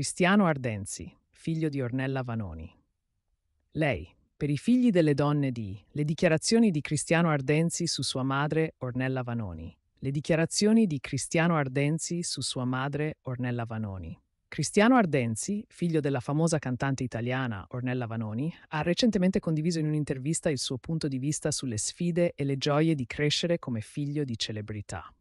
Cristiano Ardenzi, figlio di Ornella Vanoni. Lei, per i figli delle donne di Le dichiarazioni di Cristiano Ardenzi su sua madre Ornella Vanoni. Le dichiarazioni di Cristiano Ardenzi su sua madre Ornella Vanoni. Cristiano Ardenzi, figlio della famosa cantante italiana Ornella Vanoni, ha recentemente condiviso in un'intervista il suo punto di vista sulle sfide e le gioie di crescere come figlio di celebrità.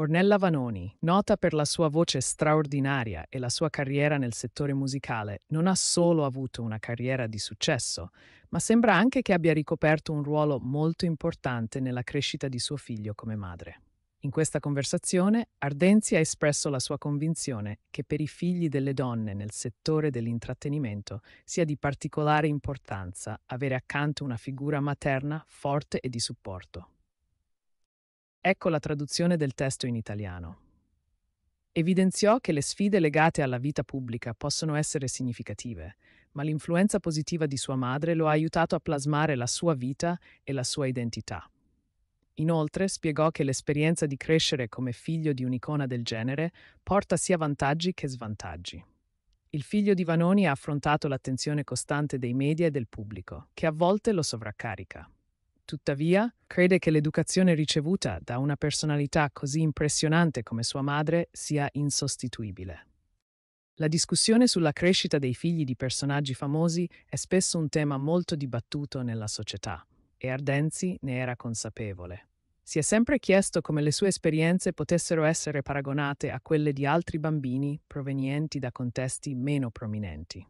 Ornella Vanoni, nota per la sua voce straordinaria e la sua carriera nel settore musicale, non ha solo avuto una carriera di successo, ma sembra anche che abbia ricoperto un ruolo molto importante nella crescita di suo figlio come madre. In questa conversazione, Ardenzi ha espresso la sua convinzione che per i figli delle donne nel settore dell'intrattenimento sia di particolare importanza avere accanto una figura materna forte e di supporto. Ecco la traduzione del testo in italiano. Evidenziò che le sfide legate alla vita pubblica possono essere significative, ma l'influenza positiva di sua madre lo ha aiutato a plasmare la sua vita e la sua identità. Inoltre spiegò che l'esperienza di crescere come figlio di un'icona del genere porta sia vantaggi che svantaggi. Il figlio di Vanoni ha affrontato l'attenzione costante dei media e del pubblico, che a volte lo sovraccarica. Tuttavia, crede che l'educazione ricevuta da una personalità così impressionante come sua madre sia insostituibile. La discussione sulla crescita dei figli di personaggi famosi è spesso un tema molto dibattuto nella società, e Ardenzi ne era consapevole. Si è sempre chiesto come le sue esperienze potessero essere paragonate a quelle di altri bambini provenienti da contesti meno prominenti.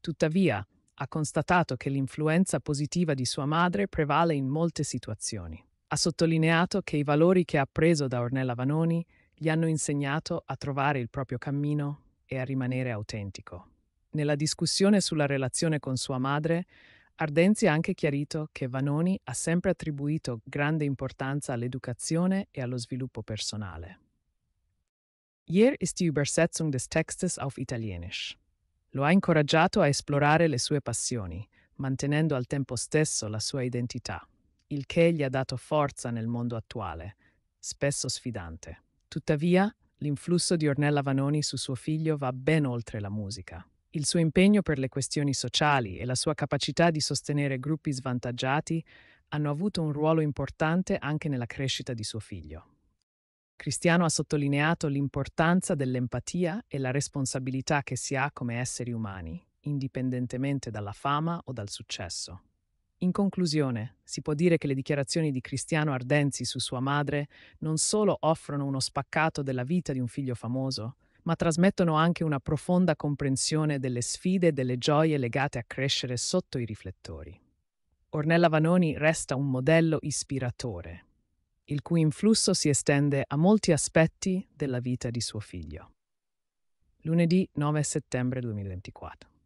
Tuttavia, ha constatato che l'influenza positiva di sua madre prevale in molte situazioni. Ha sottolineato che i valori che ha appreso da Ornella Vanoni gli hanno insegnato a trovare il proprio cammino e a rimanere autentico. Nella discussione sulla relazione con sua madre, Ardenzi ha anche chiarito che Vanoni ha sempre attribuito grande importanza all'educazione e allo sviluppo personale. Hier ist die Übersetzung des Textes auf Italienisch. Lo ha incoraggiato a esplorare le sue passioni, mantenendo al tempo stesso la sua identità, il che gli ha dato forza nel mondo attuale, spesso sfidante. Tuttavia, l'influsso di Ornella Vanoni su suo figlio va ben oltre la musica. Il suo impegno per le questioni sociali e la sua capacità di sostenere gruppi svantaggiati hanno avuto un ruolo importante anche nella crescita di suo figlio. Cristiano ha sottolineato l'importanza dell'empatia e la responsabilità che si ha come esseri umani, indipendentemente dalla fama o dal successo. In conclusione, si può dire che le dichiarazioni di Cristiano Ardenzi su sua madre non solo offrono uno spaccato della vita di un figlio famoso, ma trasmettono anche una profonda comprensione delle sfide e delle gioie legate a crescere sotto i riflettori. Ornella Vanoni resta un modello ispiratore il cui influsso si estende a molti aspetti della vita di suo figlio. Lunedì 9 settembre 2024.